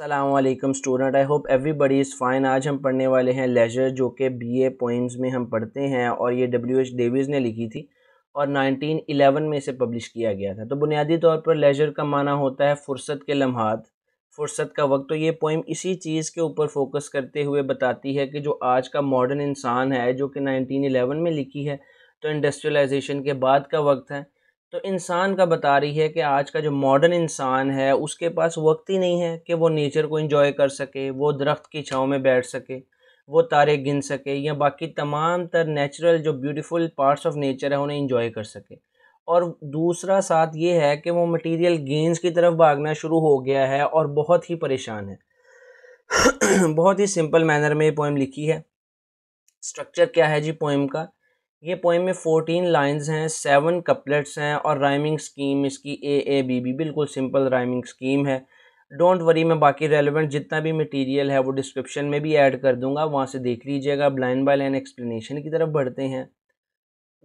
Aslam student I hope everybody is fine आज हम पढ़ने वाले हैं लेजर जो कि बी ए पोइम्स में हम पढ़ते हैं और ये डब्ल्यू एच डेविज़ ने लिखी थी और 1911 में इसे पब्लिश किया गया था तो बुनियादी तौर पर लेजर का माना होता है फुर्सत के लम्हात फुर्सत का वक्त तो ये पोइम इसी चीज़ के ऊपर फोकस करते हुए बताती है कि जो आज का मॉडर्न इंसान है जो कि एलेवन में लिखी है तो इंडस्ट्रियलाइजेशन के बाद का वक्त है तो इंसान का बता रही है कि आज का जो मॉडर्न इंसान है उसके पास वक्त ही नहीं है कि वो नेचर को इंजॉय कर सके वो दरख्त की छाँव में बैठ सके वो तारे गिन सके या बाकी तमाम तर नेचुरल जो ब्यूटीफुल पार्ट्स ऑफ नेचर है उन्हें इंजॉय कर सके और दूसरा साथ ये है कि वो मटेरियल गेंस की तरफ भागना शुरू हो गया है और बहुत ही परेशान है बहुत ही सिंपल मैनर में ये पोइम लिखी है स्ट्रक्चर क्या है जी पोइम का ये पोइम में फ़ोटीन लाइंस हैं सेवन कपलेट्स हैं और राइमिंग स्कीम इसकी ए ए बी बी बिल्कुल सिंपल राइमिंग स्कीम है डोंट वरी मैं बाकी रेलिवेंट जितना भी मटेरियल है वो डिस्क्रिप्शन में भी ऐड कर दूंगा वहाँ से देख लीजिएगा लाइन बाय लाइन एक्सप्लेनेशन की तरफ बढ़ते हैं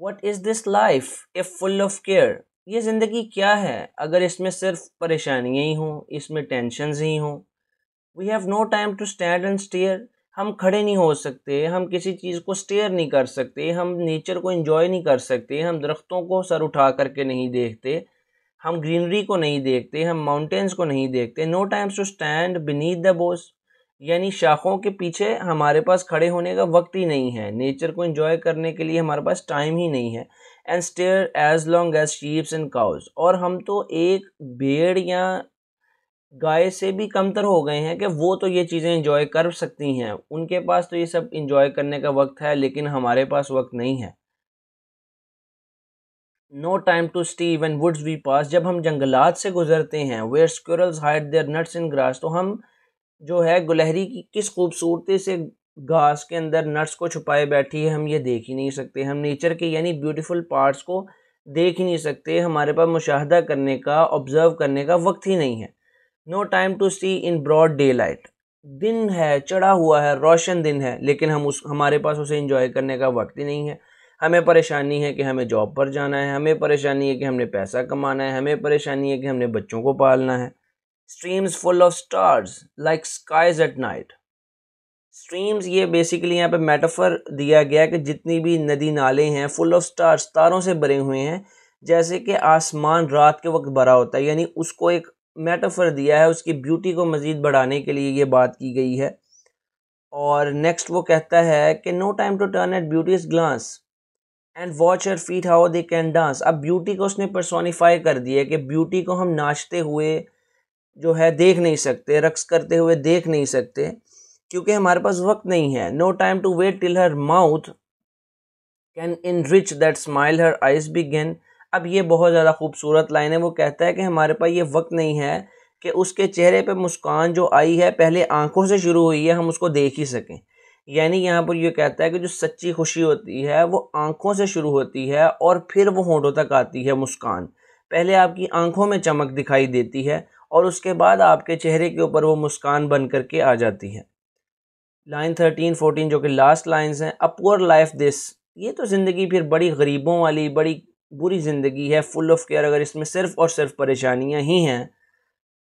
what is this life a full of care ये ज़िंदगी क्या है अगर इसमें सिर्फ परेशानियाँ ही हों इसमें टेंशन ही हों we have no time to stand and stare हम खड़े नहीं हो सकते हम किसी चीज़ को स्टेयर नहीं कर सकते हम नेचर को इन्जॉय नहीं कर सकते हम दरख्तों को सर उठा करके नहीं देखते हम ग्रीनरी को नहीं देखते हम माउंटेंस को नहीं देखते no times to stand beneath the boughs यानी शाखों के पीछे हमारे पास खड़े होने का वक्त ही नहीं है नेचर को इन्जॉय करने के लिए हमारे पास टाइम ही नहीं है and stare as long as sheep and cows और हम तो एक भेड़ या गाय से भी कमतर हो गए हैं कि वो तो ये चीज़ें इंजॉय कर सकती हैं उनके पास तो ये सब इंजॉय करने का वक्त है लेकिन हमारे पास वक्त नहीं है no time to see and woods we pass जब हम जंगलात से गुजरते हैं where squirrels hide their nuts in grass तो हम जो है गुलहरी की किस खूबसूरती से घास के अंदर नट्स को छुपाए बैठी है हम ये देख ही नहीं सकते हम नेचर के यानी ब्यूटीफुल पार्ट्स को देख ही नहीं सकते हमारे पास मुशाह करने का ऑब्ज़र्व करने का वक्त ही नहीं है no time to see in broad daylight दिन है चढ़ा हुआ है रोशन दिन है लेकिन हम उस हमारे पास उसे इंजॉय करने का वक्त ही नहीं है हमें परेशानी है कि हमें जॉब पर जाना है हमें परेशानी है कि हमने पैसा कमाना है हमें परेशानी है कि हमने बच्चों को पालना है streams full of stars like skies at night streams ये बेसिकली यहाँ पे मेटाफर दिया गया कि जितनी भी नदी नाले हैं फुल ऑफ स्टार्स तारों से भरे हुए हैं जैसे कि आसमान रात के वक्त भरा होता है यानी उसको एक मेटाफर दिया है उसकी ब्यूटी को मज़ीद बढ़ाने के लिए ये बात की गई है और नेक्स्ट वो कहता है कि no time to turn at beauty's glance and watch her feet how they can dance अब ब्यूटी को उसने परसोनीफाई कर दिया कि ब्यूटी को हम नाचते हुए जो है देख नहीं सकते रक्स करते हुए देख नहीं सकते क्योंकि हमारे पास वक्त नहीं है no time to wait till her mouth can enrich that smile her eyes began अब ये बहुत ज़्यादा खूबसूरत लाइन है वो कहता है कि हमारे पास ये वक्त नहीं है कि उसके चेहरे पे मुस्कान जो आई है पहले आंखों से शुरू हुई है हम उसको देख ही सकें यानी यहाँ पर ये कहता है कि जो सच्ची खुशी होती है वो आंखों से शुरू होती है और फिर वो होठों तक आती है मुस्कान पहले आपकी आंखों में चमक दिखाई देती है और उसके बाद आपके चेहरे के ऊपर वो मुस्कान बन करके आ जाती है लाइन थर्टीन फोर्टीन जो कि लास्ट लाइन्स हैं अ पुअर लाइफ दिस ये तो ज़िंदगी फिर बड़ी गरीबों वाली बड़ी बुरी ज़िंदगी है फुल ऑफ केयर अगर इसमें सिर्फ और सिर्फ परेशानियाँ ही हैं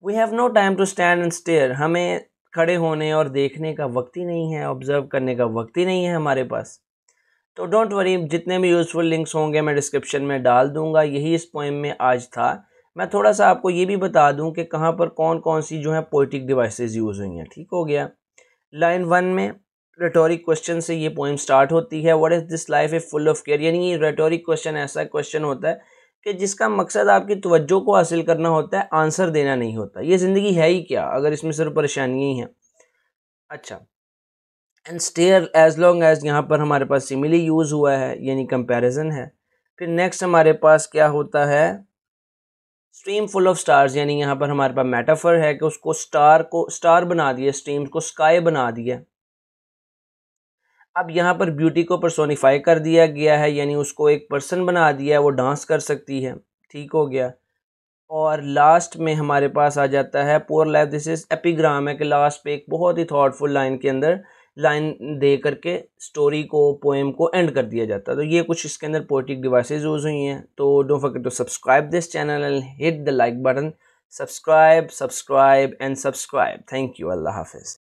we have no time to stand and stare हमें खड़े होने और देखने का वक्त ही नहीं है ऑब्ज़र्व करने का वक्त ही नहीं है हमारे पास तो डोंट वरी जितने भी यूज़फुल लिंक्स होंगे मैं डिस्क्रिप्शन में डाल दूंगा यही इस पोइम में आज था मैं थोड़ा सा आपको ये भी बता दूं कि कहाँ पर कौन कौन सी जो है पोइटिक डिवाइसेस यूज़ हुई हैं ठीक हो गया लाइन वन में रेटोरिक क्वेश्चन से ये पोइम स्टार्ट होती है what is this life is full of care यानी ये रेटोरिक क्वेश्चन ऐसा क्वेश्चन होता है कि जिसका मकसद आपकी तवज्जो को हासिल करना होता है आंसर देना नहीं होता ये ज़िंदगी है ही क्या अगर इसमें सिर्फ परेशानियाँ ही हैं अच्छा and stare as long as यहाँ पर हमारे पास सिमिली यूज़ हुआ है यानी कंपेरिजन है फिर नेक्स्ट हमारे पास क्या होता है स्ट्रीम फुल ऑफ स्टार्स यानी यहाँ पर हमारे पास मेटाफर है कि उसको स्टार को स्टार बना दिया स्ट्रीम को स्काई बना दिया अब यहाँ पर ब्यूटी को परसोनीफाई कर दिया गया है यानी उसको एक पर्सन बना दिया है वो डांस कर सकती है ठीक हो गया और लास्ट में हमारे पास आ जाता है poor life this is epigram है कि लास्ट पे एक बहुत ही थॉटफुल लाइन के अंदर लाइन दे करके स्टोरी को पोएम को एंड कर दिया जाता है तो ये कुछ इसके अंदर पोइटिक डिवाइसेज यूज़ हुई हैं तो don't forget to subscribe this channel and hit the like button subscribe subscribe and subscribe thank you अल्लाह हाफिज़